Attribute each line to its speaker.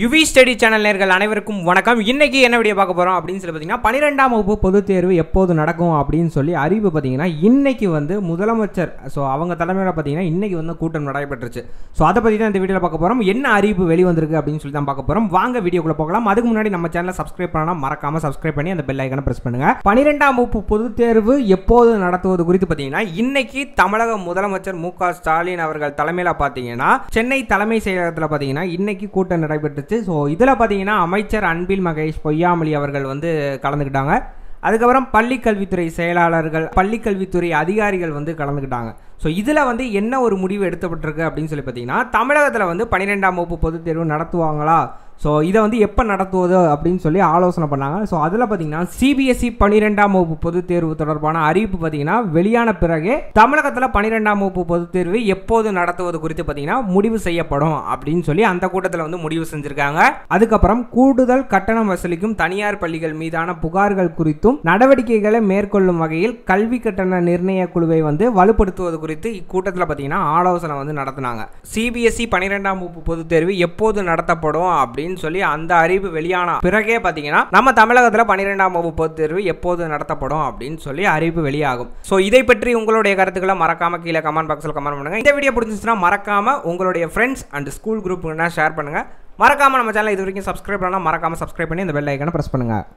Speaker 1: UV study channel நேர்கள் அனைவருக்கும் வணக்கம் இன்றைக்கி என்ன வீடியோ பார்க்க போகிறோம் அப்படின்னு சொல்லி பார்த்தீங்கன்னா பன்னிரெண்டாம் வகுப்பு பொதுத் தேர்வு எப்போது நடக்கும் அப்படின்னு சொல்லி அறிவு பார்த்தீங்கன்னா இன்றைக்கி வந்து முதலமைச்சர் ஸோ அவங்க தலைமையில் பார்த்தீங்கன்னா இன்றைக்கி வந்து கூட்டம் நடைபெற்றுச்சு ஸோ அதை பற்றி தான் இந்த வீடியோவில் பார்க்க போகிறோம் என்ன அறிவிப்பு வெளிவந்திருக்கு அப்படின்னு சொல்லி தான் பார்க்க போகிறோம் வாங்க வீடியோக்குள்ளே போகலாம் அதுக்கு முன்னாடி நம்ம சேனலை சப்ஸ்கிரைப் பண்ணலாம் மறக்காமல் சப்ஸ்கிரைப் பண்ணி அந்த பெல் ஐக்கனை ப்ரெஸ் பண்ணுங்கள் பன்னிரெண்டாம் வகுப்பு பொதுத் தேர்வு எப்போது நடத்துவது குறித்து பார்த்தீங்கன்னா இன்றைக்கி தமிழக முதலமைச்சர் மு ஸ்டாலின் அவர்கள் தலைமையில் பார்த்தீங்கன்னா சென்னை தலைமை செயலகத்தில் பார்த்தீங்கன்னா இன்றைக்கி கூட்டம் நடைபெற்று நடந்துச்சு ஸோ இதில் பார்த்தீங்கன்னா அமைச்சர் அன்பில் மகேஷ் பொய்யாமொழி அவர்கள் வந்து கலந்துக்கிட்டாங்க அதுக்கப்புறம் பள்ளிக்கல்வித்துறை செயலாளர்கள் பள்ளிக்கல்வித்துறை அதிகாரிகள் வந்து கலந்துக்கிட்டாங்க ஸோ இதில் வந்து என்ன ஒரு முடிவு எடுக்கப்பட்டிருக்கு அப்படின்னு சொல்லி பார்த்தீங்கன்னா தமிழகத்தில் வந்து பன்னிரெண்டாம் வகுப்பு பொதுத் தேர்வு நடத்துவாங்களா ஸோ இதை வந்து எப்போ நடத்துவது அப்படின்னு சொல்லி ஆலோசனை பண்ணாங்க ஸோ அதில் பார்த்தீங்கன்னா சிபிஎஸ்சி e பன்னிரெண்டாம் வகுப்பு பொதுத் தேர்வு தொடர்பான அறிவிப்பு பார்த்தீங்கன்னா வெளியான பிறகே தமிழகத்தில் பன்னிரெண்டாம் வகுப்பு பொதுத் தேர்வு எப்போது நடத்துவது குறித்து பார்த்தீங்கன்னா முடிவு செய்யப்படும் அப்படின்னு சொல்லி அந்த கூட்டத்தில் வந்து முடிவு செஞ்சுருக்காங்க அதுக்கப்புறம் கூடுதல் கட்டணம் வசூலிக்கும் தனியார் பள்ளிகள் மீதான புகார்கள் குறித்தும் நடவடிக்கைகளை மேற்கொள்ளும் வகையில் கல்வி கட்டண நிர்ணய குழுவை வந்து வலுப்படுத்துவது குறித்து குறித்து இக்கூட்டத்தில் பார்த்தீங்கன்னா ஆலோசனை வந்து நடத்தினாங்க சிபிஎஸ்இ e பன்னிரெண்டாம் வகுப்பு பொதுத் தேர்வு எப்போது நடத்தப்படும் அப்படின்னு சொல்லி அந்த அறிவு வெளியான பிறகே பார்த்தீங்கன்னா நம்ம தமிழகத்தில் பன்னிரெண்டாம் வகுப்பு பொதுத் தேர்வு எப்போது நடத்தப்படும் அப்படின்னு சொல்லி அறிவு வெளியாகும் ஸோ இதை பற்றி உங்களுடைய கருத்துக்களை மறக்காம கீழே கமெண்ட் பாக்ஸில் கமெண்ட் பண்ணுங்க இந்த வீடியோ பிடிச்சிச்சுன்னா மறக்காம உங்களுடைய ஃப்ரெண்ட்ஸ் அண்ட் ஸ்கூல் குரூப்புனா ஷேர் பண்ணுங்க மறக்காம நம்ம சேனல் இது வரைக்கும் சப்ஸ்கிரைப் பண்ணலாம் மறக்காம சப்ஸ்கிரைப் பண்ணி இந்த பெல் ஐக்கனை ப்ரெஸ் பண்ணுங்க